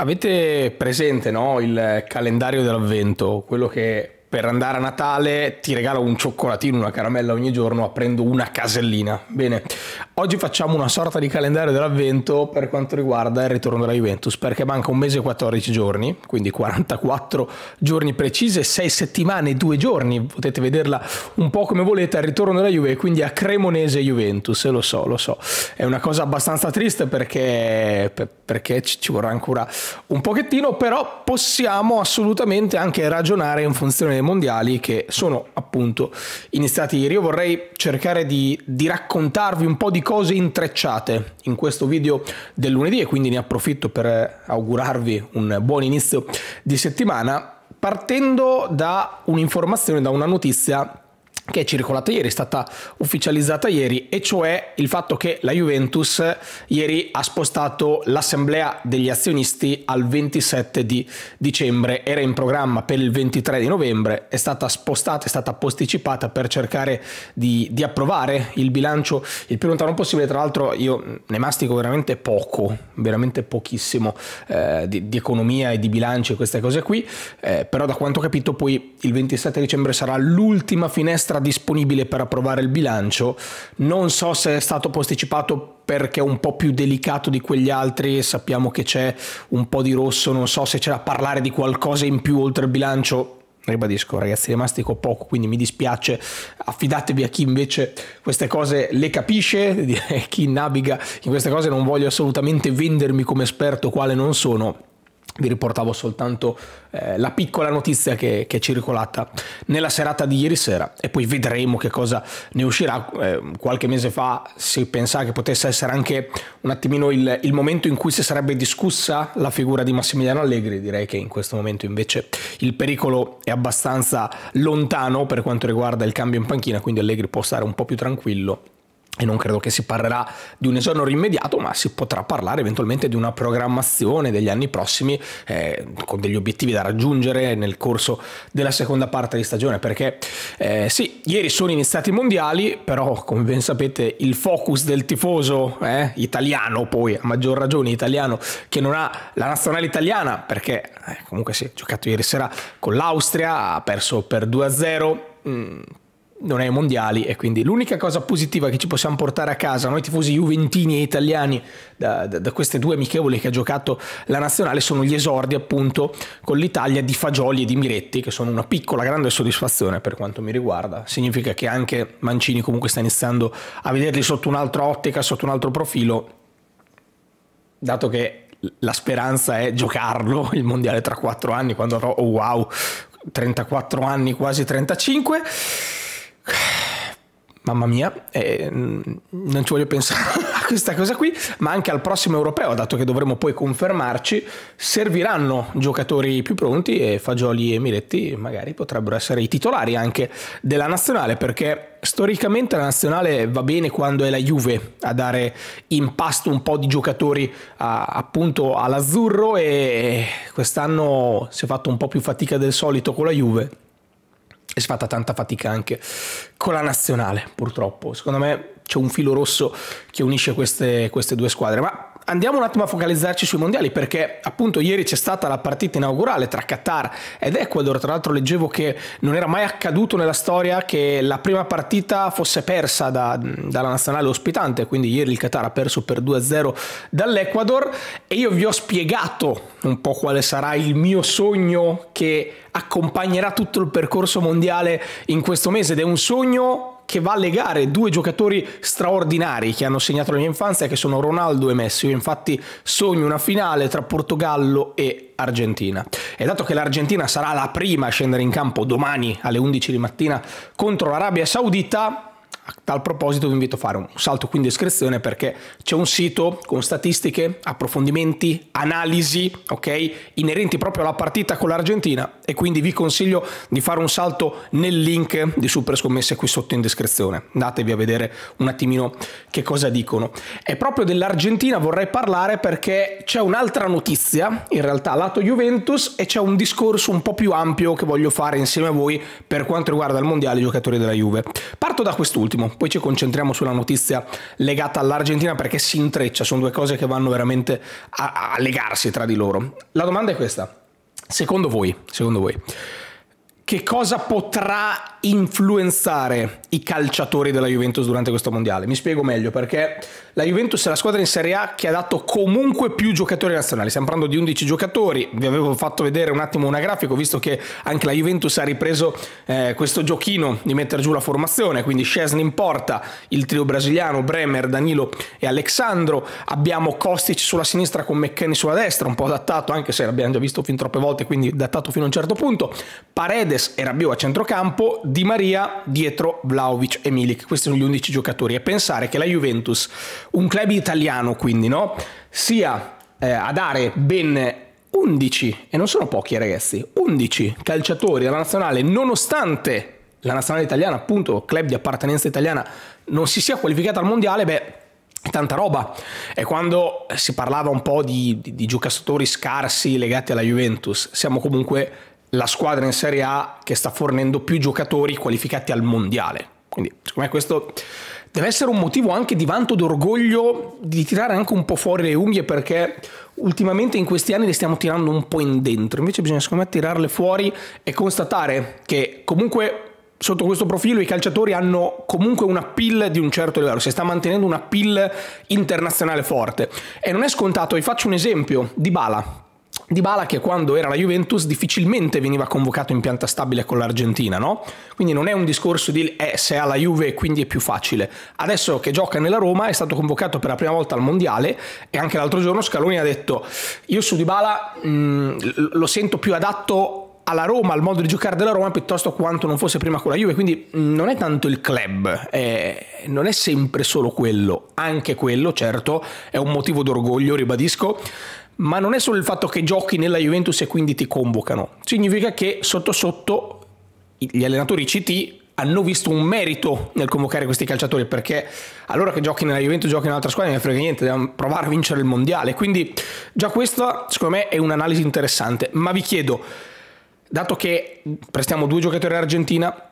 Avete presente no, il calendario dell'avvento, quello che per andare a Natale ti regala un cioccolatino, una caramella ogni giorno aprendo una casellina. Bene, Oggi facciamo una sorta di calendario dell'avvento per quanto riguarda il ritorno della Juventus, perché manca un mese e 14 giorni, quindi 44 giorni precise, 6 settimane, e 2 giorni, potete vederla un po' come volete, al ritorno della Juve, quindi a Cremonese Juventus, lo so, lo so. È una cosa abbastanza triste perché, perché ci vorrà ancora un pochettino, però possiamo assolutamente anche ragionare in funzione dei mondiali che sono appunto iniziati ieri. Io vorrei cercare di, di raccontarvi un po' di cose intrecciate in questo video del lunedì e quindi ne approfitto per eh, augurarvi un buon inizio di settimana partendo da un'informazione, da una notizia che è circolata ieri, è stata ufficializzata ieri, e cioè il fatto che la Juventus ieri ha spostato l'assemblea degli azionisti al 27 di dicembre, era in programma per il 23 di novembre, è stata spostata, è stata posticipata per cercare di, di approvare il bilancio il più lontano possibile, tra l'altro io ne mastico veramente poco, veramente pochissimo eh, di, di, economia e di bilancio e queste cose qui, eh, però da quanto ho capito poi il 27 dicembre sarà l'ultima finestra sarà disponibile per approvare il bilancio. Non so se è stato posticipato perché è un po' più delicato di quegli altri e sappiamo che c'è un po' di rosso, non so se c'è da parlare di qualcosa in più oltre il bilancio, ribadisco ragazzi mastico poco quindi mi dispiace affidatevi a chi invece queste cose le capisce chi naviga in queste cose non voglio assolutamente vendermi come esperto quale non sono vi riportavo soltanto eh, la piccola notizia che, che, è circolata nella serata di ieri sera e poi vedremo che cosa ne uscirà. Eh, qualche mese fa si pensava che potesse essere anche un attimino il, il, momento in cui si sarebbe discussa la figura di Massimiliano Allegri, direi che in questo momento invece il pericolo è abbastanza lontano per quanto riguarda il cambio in panchina, quindi Allegri può stare un po' più tranquillo e non credo che si parlerà di un esonero immediato, ma si potrà parlare eventualmente di una programmazione degli anni prossimi eh, con degli obiettivi da raggiungere nel corso della seconda parte di stagione, perché eh, sì, ieri sono iniziati i mondiali, però come ben sapete il focus del tifoso eh, italiano, poi a maggior ragione italiano, che non ha la nazionale italiana, perché eh, comunque si sì, è giocato ieri sera con l'Austria, ha perso per 2-0. Mm non è ai mondiali e quindi l'unica cosa positiva che ci possiamo portare a casa noi tifosi juventini e italiani da, da, da queste due amichevoli che ha giocato la nazionale sono gli esordi appunto con l'Italia di Fagioli e di Miretti che sono una piccola grande soddisfazione per quanto mi riguarda significa che anche Mancini comunque sta iniziando a vederli sotto un'altra ottica sotto un altro profilo dato che la speranza è giocarlo il mondiale tra quattro anni quando avrò oh wow 34 anni quasi 35 mamma mia, eh, non ci voglio pensare a questa cosa qui, ma anche al prossimo europeo, dato che dovremo poi confermarci, serviranno giocatori più pronti e Fagioli e Miretti magari potrebbero essere i titolari anche della nazionale, perché storicamente la nazionale va bene quando è la Juve a dare in pasto un po' di giocatori a, appunto all'azzurro e quest'anno si è fatto un po' più fatica del solito con la Juve è fatta tanta fatica anche con la nazionale, purtroppo. Secondo me c'è un filo rosso che unisce queste, queste due squadre. Ma Andiamo un attimo a focalizzarci sui mondiali perché appunto ieri c'è stata la partita inaugurale tra Qatar ed Ecuador, tra l'altro leggevo che non era mai accaduto nella storia che la prima partita fosse persa da, dalla nazionale ospitante, quindi ieri il Qatar ha perso per 2-0 dall'Ecuador e io vi ho spiegato un po' quale sarà il mio sogno che accompagnerà tutto il percorso mondiale in questo mese ed è un sogno che va a legare due giocatori straordinari che hanno segnato la mia infanzia, che sono Ronaldo e Messi. Io infatti sogno una finale tra Portogallo e Argentina. E dato che l'Argentina sarà la prima a scendere in campo domani alle 11 di mattina contro l'Arabia Saudita, a tal proposito vi invito a fare un salto qui in descrizione perché c'è un sito con statistiche, approfondimenti, analisi, ok? Inerenti proprio alla partita con l'Argentina e quindi vi consiglio di fare un salto nel link di Super Scommesse qui sotto in descrizione. Andatevi a vedere un attimino che cosa dicono. E proprio dell'Argentina vorrei parlare perché c'è un'altra notizia, in realtà lato Juventus e c'è un discorso un po' più ampio che voglio fare insieme a voi per quanto riguarda il mondiale i giocatori della Juve. Parto da quest'ultimo attimo, poi ci concentriamo sulla notizia legata all'Argentina perché si intreccia, sono due cose che vanno veramente a, a legarsi tra di loro. La domanda è questa, secondo voi, secondo voi che cosa potrà influenzare i calciatori della Juventus durante questo mondiale. Mi spiego meglio perché la Juventus è la squadra in Serie A che ha dato comunque più giocatori nazionali. Stiamo parlando di 11 giocatori. Vi avevo fatto vedere un attimo una grafica, visto che anche la Juventus ha ripreso eh, questo giochino di mettere giù la formazione. Quindi Scesni in porta, il trio brasiliano, Bremer, Danilo e Alexandro. Abbiamo Kostic sulla sinistra con McKenny sulla destra, un po' adattato, anche se l'abbiamo già visto fin troppe volte, quindi adattato fino a un certo punto. Paredes Hernandez e Rabiot a centrocampo, Di Maria dietro Vlaovic e Milik. Questi sono gli 11 giocatori. E pensare che la Juventus, un club italiano quindi, no? sia eh, a dare ben 11, e non sono pochi ragazzi, 11 calciatori alla nazionale, nonostante la nazionale italiana, appunto, club di appartenenza italiana, non si sia qualificata al mondiale, beh, tanta roba. E quando si parlava un po' di, di, di giocatori scarsi legati alla Juventus, siamo comunque la squadra in Serie A che sta fornendo più giocatori qualificati al mondiale. Quindi, secondo me, questo deve essere un motivo anche di vanto d'orgoglio di tirare anche un po' fuori le unghie perché ultimamente in questi anni le stiamo tirando un po' in dentro. Invece, bisogna, secondo me, tirarle fuori e constatare che comunque. Sotto questo profilo i calciatori hanno comunque una pill di un certo livello, si sta mantenendo una pill internazionale forte. E non è scontato, vi faccio un esempio di Bala Dybala che quando era la Juventus difficilmente veniva convocato in pianta stabile con l'Argentina, no? Quindi non è un discorso di eh, se ha la Juve quindi è più facile. Adesso che gioca nella Roma è stato convocato per la prima volta al Mondiale e anche l'altro giorno Scaloni ha detto io su Dybala mh, lo sento più adatto alla Roma, al modo di giocare della Roma, piuttosto quanto non fosse prima con la Juve. Quindi non è tanto il club, è... non è sempre solo quello, anche quello, certo, è un motivo d'orgoglio, ribadisco, ma non è solo il fatto che giochi nella Juventus e quindi ti convocano, significa che sotto sotto gli allenatori CT hanno visto un merito nel convocare questi calciatori perché allora che giochi nella Juventus giochi in un'altra squadra non ne frega niente devono provare a vincere il mondiale quindi già questa secondo me è un'analisi interessante ma vi chiedo dato che prestiamo due giocatori all'Argentina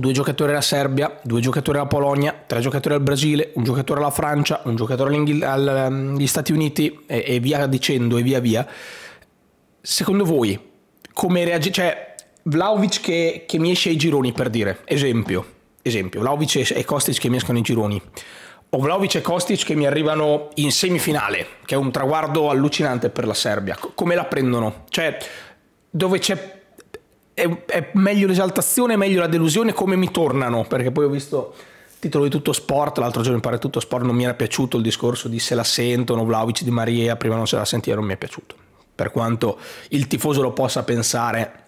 due giocatori alla Serbia, due giocatori alla Polonia, tre giocatori al Brasile, un giocatore alla Francia, un giocatore agli ehm, Stati Uniti e, e via dicendo e via via. Secondo voi come reagisce? Cioè, Vlaovic che, che, mi esce ai gironi per dire, esempio, esempio, Vlaovic e Kostic che mi escono ai gironi. O Vlaovic e Kostic che mi arrivano in semifinale, che è un traguardo allucinante per la Serbia. Come la prendono? Cioè, dove c'è è, è meglio l'esaltazione, meglio la delusione, come mi tornano, perché poi ho visto il titolo di tutto sport, l'altro giorno mi pare tutto sport, non mi era piaciuto il discorso di se la sentono, Vlaovic di Maria, prima non se la sentiva, non mi è piaciuto. Per quanto il tifoso lo possa pensare,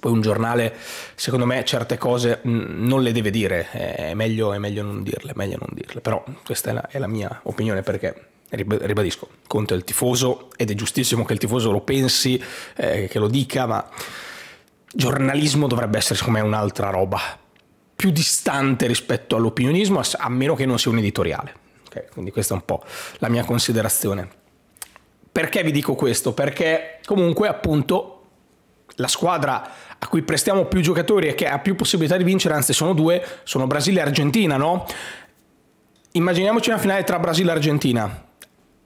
poi un giornale, secondo me, certe cose mm, non le deve dire, è meglio, è meglio non dirle, è meglio non dirle, però questa è la, è la mia opinione perché ribadisco, conto è il tifoso ed è giustissimo che il tifoso lo pensi, eh, che lo dica, ma Giornalismo dovrebbe essere, secondo me, un'altra roba più distante rispetto all'opinionismo, a meno che non sia un editoriale. Okay? Quindi questa è un po' la mia considerazione. Perché vi dico questo? Perché comunque appunto la squadra a cui prestiamo più giocatori e che ha più possibilità di vincere, anzi sono due, sono Brasile e Argentina, no? Immaginiamoci una finale tra Brasile e Argentina.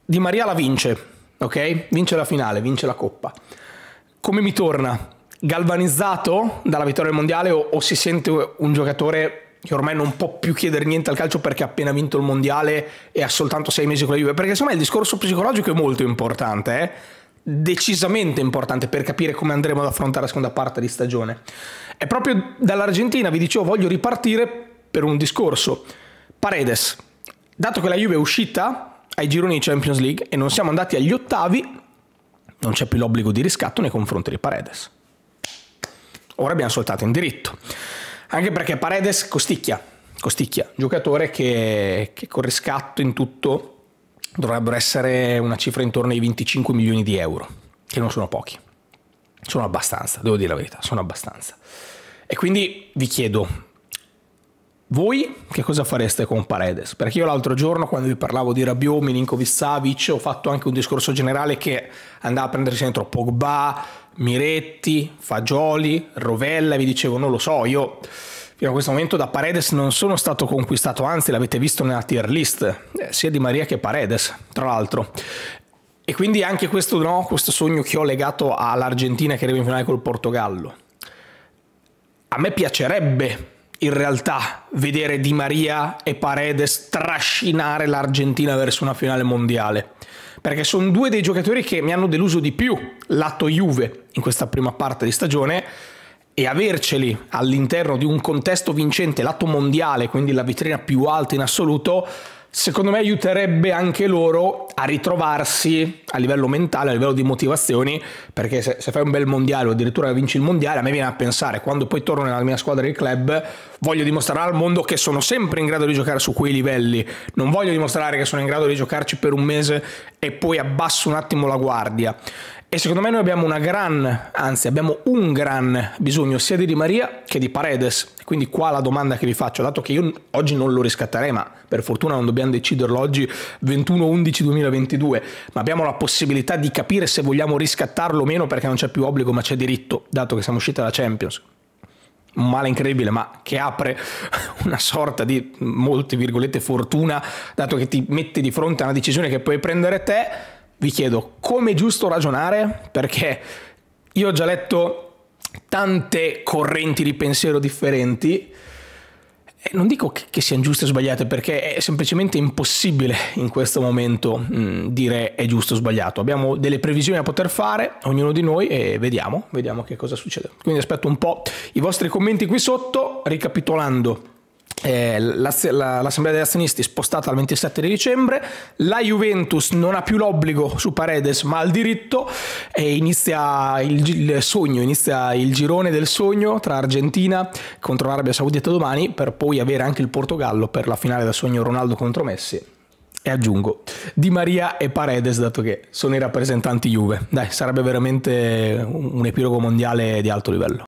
Di Maria la vince, ok? Vince la finale, vince la coppa. Come mi torna? galvanizzato dalla vittoria del mondiale o, o si sente un giocatore che ormai non può più chiedere niente al calcio perché ha appena vinto il mondiale e ha soltanto sei mesi con la Juve? Perché secondo me il discorso psicologico è molto importante, eh? decisamente importante per capire come andremo ad affrontare la seconda parte di stagione. E proprio dall'Argentina, vi dicevo, voglio ripartire per un discorso. Paredes, dato che la Juve è uscita ai gironi di Champions League e non siamo andati agli ottavi, non c'è più l'obbligo di riscatto nei confronti di Paredes. Ora abbiamo saltato in diritto. Anche perché Paredes costicchia, costicchia, giocatore che, che con riscatto in tutto dovrebbero essere una cifra intorno ai 25 milioni di euro, che non sono pochi. Sono abbastanza, devo dire la verità, sono abbastanza. E quindi vi chiedo, voi che cosa fareste con Paredes? Perché io l'altro giorno quando vi parlavo di Rabiot, Milinkovic Savic, ho fatto anche un discorso generale che andava a prendersi dentro Pogba, Miretti, Fagioli, Rovella, vi dicevo non lo so, io fino a questo momento da Paredes non sono stato conquistato, anzi l'avete visto nella tier list, eh, sia di Maria che Paredes, tra l'altro. E quindi anche questo, no, questo sogno che ho legato all'Argentina che arriva in finale col Portogallo. A me piacerebbe in realtà vedere Di Maria e Paredes trascinare l'Argentina verso una finale mondiale perché sono due dei giocatori che mi hanno deluso di più lato Juve in questa prima parte di stagione e averceli all'interno di un contesto vincente lato mondiale, quindi la vetrina più alta in assoluto, secondo me aiuterebbe anche loro a ritrovarsi a livello mentale, a livello di motivazioni, perché se, se fai un bel mondiale o addirittura vinci il mondiale, a me viene a pensare, quando poi torno nella mia squadra di club, voglio dimostrare al mondo che sono sempre in grado di giocare su quei livelli, non voglio dimostrare che sono in grado di giocarci per un mese e poi abbasso un attimo la guardia. E secondo me noi abbiamo una gran, anzi abbiamo un gran bisogno sia di Di Maria che di Paredes. Quindi qua la domanda che vi faccio, dato che io oggi non lo riscatterei, ma per fortuna non dobbiamo deciderlo oggi 21-11-2022, ma abbiamo la possibilità di capire se vogliamo riscattarlo o meno perché non c'è più obbligo ma c'è diritto, dato che siamo usciti dalla Champions un male incredibile, ma che apre una sorta di molte virgolette fortuna, dato che ti metti di fronte a una decisione che puoi prendere te vi chiedo come è giusto ragionare perché io ho già letto tante correnti di pensiero differenti e non dico che, che siano giuste o sbagliate perché è semplicemente impossibile in questo momento mh, mm, dire è giusto o sbagliato. Abbiamo delle previsioni da poter fare, ognuno di noi, e vediamo, vediamo che cosa succede. Quindi aspetto un po' i vostri commenti qui sotto, ricapitolando eh, l'assemblea degli azionisti è spostata al 27 di dicembre, la Juventus non ha più l'obbligo su Paredes ma ha il diritto e inizia il, il, sogno, inizia il girone del sogno tra Argentina contro l'Arabia Saudita domani per poi avere anche il Portogallo per la finale del sogno Ronaldo contro Messi. E aggiungo Di Maria e Paredes, dato che sono i rappresentanti Juve. Dai, sarebbe veramente un epilogo mondiale di alto livello.